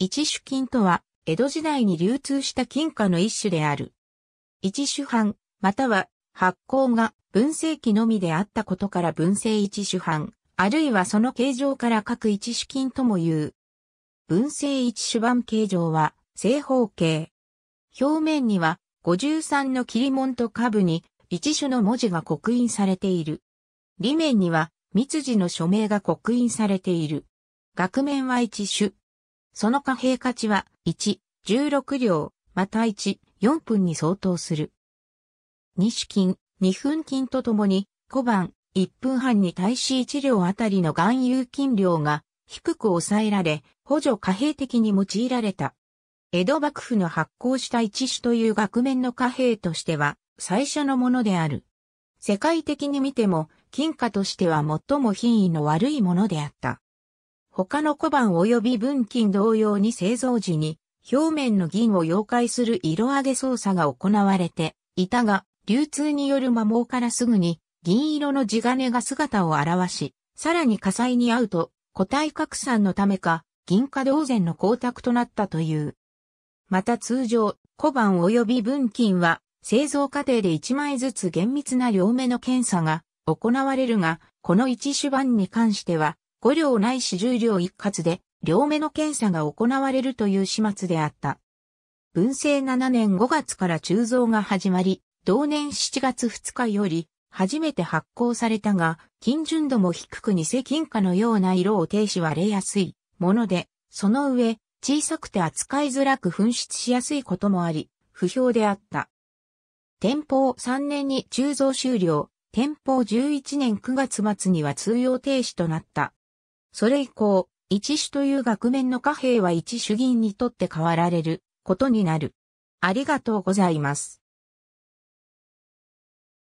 一種金とは、江戸時代に流通した金貨の一種である。一種版、または発行が文政期のみであったことから文政一種版、あるいはその形状から各一種金とも言う。文政一種版形状は正方形。表面には53の切り門と下部に一種の文字が刻印されている。裏面には密字の署名が刻印されている。額面は一種。その貨幣価値は1、16両、また1、4分に相当する。2種金、2分金とともに、小判、1分半に対し1両あたりの含有金量が低く抑えられ、補助貨幣的に用いられた。江戸幕府の発行した一種という額面の貨幣としては最初のものである。世界的に見ても金貨としては最も品位の悪いものであった。他の小判及び文金同様に製造時に、表面の銀を溶解する色上げ操作が行われていたが、流通による摩耗からすぐに銀色の地金が姿を現し、さらに火災に遭うと、個体拡散のためか、銀貨同然の光沢となったという。また通常、小判及び文金は、製造過程で1枚ずつ厳密な両目の検査が行われるが、この一種板に関しては、5両ないし10両一括で、両目の検査が行われるという始末であった。文政7年5月から鋳造が始まり、同年7月2日より、初めて発行されたが、金純度も低く偽金貨のような色を停止割れやすいもので、その上、小さくて扱いづらく紛失しやすいこともあり、不評であった。天保3年に鋳造終了、天保11年9月末には通用停止となった。それ以降、一種という額面の貨幣は一種銀にとって変わられることになる。ありがとうございます。